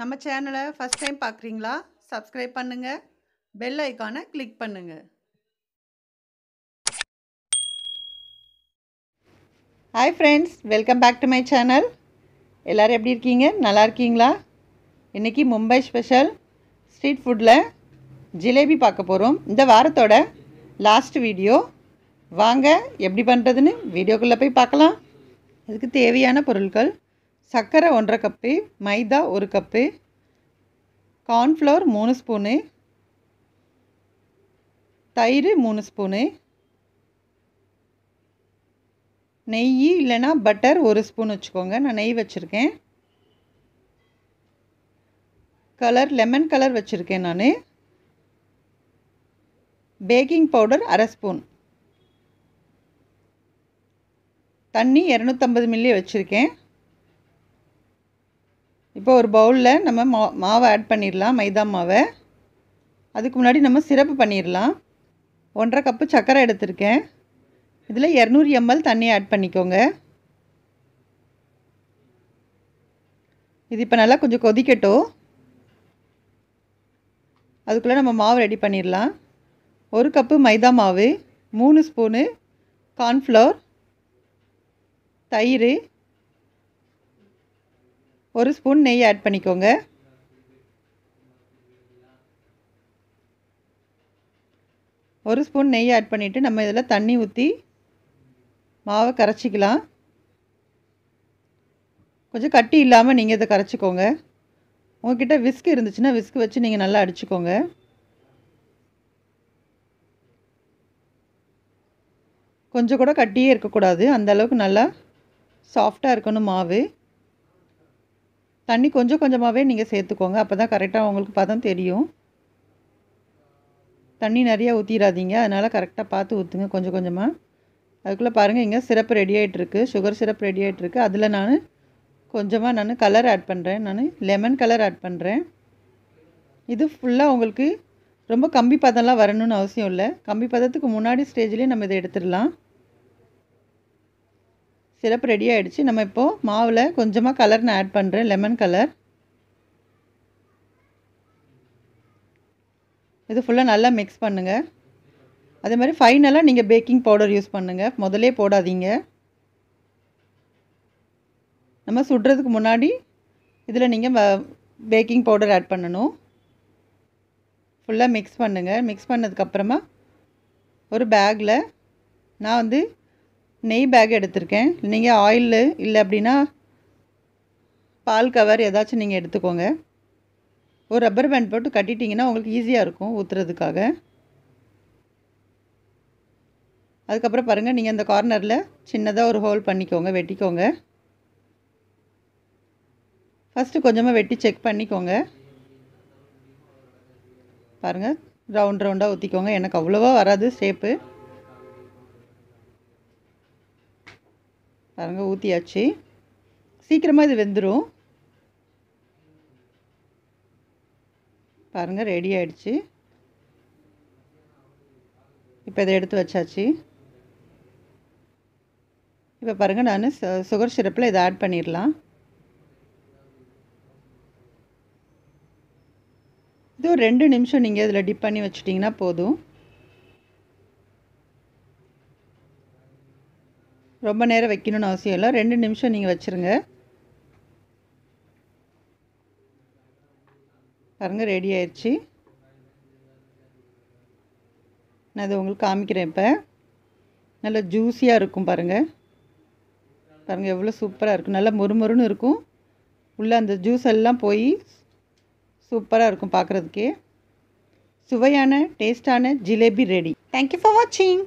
நம்ம சேனலை first time பார்க்குறீங்களா சப்ஸ்கிரைப் பண்ணுங்கள் பெல் ஐக்கானை கிளிக் பண்ணுங்கள் hi friends welcome back to my channel எல்லோரும் எப்படி இருக்கீங்க நல்லா இருக்கீங்களா இன்றைக்கி மும்பை ஸ்பெஷல் ஸ்ட்ரீட் ஃபுட்டில் ஜிலேபி பார்க்க போகிறோம் இந்த வாரத்தோட லாஸ்ட் வீடியோ வாங்க எப்படி பண்ணுறதுன்னு வீடியோக்குள்ளே போய் பார்க்கலாம் அதுக்கு தேவையான பொருட்கள் சர்க்கரை ஒன்றரை கப்பு மைதா ஒரு கப்பு கார்ன்ஃப்ளவர் மூணு ஸ்பூனு தயிர் மூணு ஸ்பூனு நெய் இல்லைனா பட்டர் ஒரு ஸ்பூன் வச்சுக்கோங்க நான் நெய் வச்சுருக்கேன் கலர் லெமன் கலர் வச்சுருக்கேன் நான் பேக்கிங் பவுடர் அரை ஸ்பூன் தண்ணி இரநூத்தம்பது மில்லி வச்சுருக்கேன் இப்போ ஒரு பவுலில் நம்ம மா மாவை ஆட் பண்ணிடலாம் மைதா மாவை அதுக்கு முன்னாடி நம்ம சிரப்பு பண்ணிடலாம் ஒன்றரை கப்பு சர்க்கரை எடுத்திருக்கேன் இதில் இரநூறு எம்எல் தண்ணி ஆட் பண்ணிக்கோங்க இது இப்போ நல்லா கொஞ்சம் கொதிக்கட்டும் அதுக்குள்ளே நம்ம மாவு ரெடி பண்ணிடலாம் ஒரு கப்பு மைதா மாவு மூணு ஸ்பூனு கார்ன்ஃப்ளவர் தயிர் ஒரு ஸ்பூன் நெய் ஆட் பண்ணிக்கோங்க ஒரு ஸ்பூன் நெய் ஆட் பண்ணிவிட்டு நம்ம இதில் தண்ணி ஊற்றி மாவை கரைச்சிக்கலாம் கொஞ்சம் கட்டி இல்லாமல் நீங்கள் இதை கரைச்சிக்கோங்க உங்ககிட்ட விஸ்க் இருந்துச்சுன்னா விஸ்க் வச்சு நீங்கள் நல்லா அடிச்சுக்கோங்க கொஞ்சம் கூட கட்டியே இருக்கக்கூடாது அந்தளவுக்கு நல்லா சாஃப்டாக இருக்கணும் மாவு தண்ணி கொஞ்சம் கொஞ்சமாகவே நீங்கள் சேர்த்துக்கோங்க அப்போ தான் கரெக்டாக உங்களுக்கு பதம் தெரியும் தண்ணி நிறையா ஊற்றிடாதீங்க அதனால் கரெக்டாக பார்த்து ஊற்றுங்க கொஞ்சம் கொஞ்சமாக அதுக்குள்ளே பாருங்கள் இங்கே சிரப்பு ரெடி ஆகிட்டுருக்கு சுகர் சிரப் ரெடி ஆகிட்டுருக்கு அதில் நான் கொஞ்சமாக நான் கலர் ஆட் பண்ணுறேன் நான் லெமன் கலர் ஆட் பண்ணுறேன் இது ஃபுல்லாக உங்களுக்கு ரொம்ப கம்பி பதம்லாம் வரணும்னு அவசியம் இல்லை கம்பி பதத்துக்கு முன்னாடி ஸ்டேஜ்லேயே நம்ம இதை எடுத்துடலாம் சிரப்பு ரெடி ஆகிடுச்சு நம்ம இப்போது மாவில் கொஞ்சமாக கலர் நான் ஆட் பண்ணுறேன் லெமன் கலர் இது ஃபுல்லாக நல்லா மிக்ஸ் பண்ணுங்கள் அதே மாதிரி ஃபைனலாக நீங்கள் பேக்கிங் பவுடர் யூஸ் பண்ணுங்கள் முதலே போடாதீங்க நம்ம சுடுறதுக்கு முன்னாடி இதில் நீங்கள் பேக்கிங் பவுடர் ஆட் பண்ணணும் ஃபுல்லாக மிக்ஸ் பண்ணுங்கள் மிக்ஸ் பண்ணதுக்கப்புறமா ஒரு பேக்கில் நான் வந்து நெய் பேக் எடுத்திருக்கேன் நீங்கள் ஆயில் இல்லை அப்படின்னா பால் கவர் ஏதாச்சும் நீங்கள் எடுத்துக்கோங்க ஒரு ரப்பர் பேண்ட் போட்டு கட்டிட்டிங்கன்னா உங்களுக்கு ஈஸியாக இருக்கும் ஊற்றுறதுக்காக அதுக்கப்புறம் பாருங்கள் நீங்கள் அந்த கார்னரில் சின்னதாக ஒரு ஹோல் பண்ணிக்கோங்க வெட்டிக்கோங்க ஃபஸ்ட்டு கொஞ்சமாக வெட்டி செக் பண்ணிக்கோங்க பாருங்கள் ரவுண்ட் ரவுண்டாக ஊற்றிக்கோங்க எனக்கு அவ்வளோவா வராது ஸ்டேப்பு பாருங்க ஊற்றியாச்சு சீக்கிரமாக இது வெந்துடும் பாருங்கள் ரெடி ஆகிடுச்சு இப்போ இதை எடுத்து வச்சாச்சு இப்போ பாருங்கள் நான் சுகர் சிரப்பில் இதை ஆட் பண்ணிடலாம் இது ஒரு ரெண்டு நிமிஷம் நீங்கள் இதில் டிப் பண்ணி வச்சுட்டிங்கன்னா போதும் ரொம்ப நேரம் வைக்கணும்னு அவசியம் இல்லை ரெண்டு நிமிஷம் நீங்கள் வச்சுருங்க பாருங்கள் ரெடி ஆயிடுச்சு நான் அதை உங்களுக்கு காமிக்கிறேன் இப்போ நல்லா ஜூஸியாக இருக்கும் பாருங்கள் பாருங்கள் எவ்வளோ சூப்பராக இருக்கும் நல்லா மொறுமொறுன்னு இருக்கும் உள்ளே அந்த ஜூஸ் எல்லாம் போய் சூப்பராக இருக்கும் பார்க்குறதுக்கே சுவையான டேஸ்டான ஜிலேபி ரெடி தேங்க்யூ ஃபார் வாட்சிங்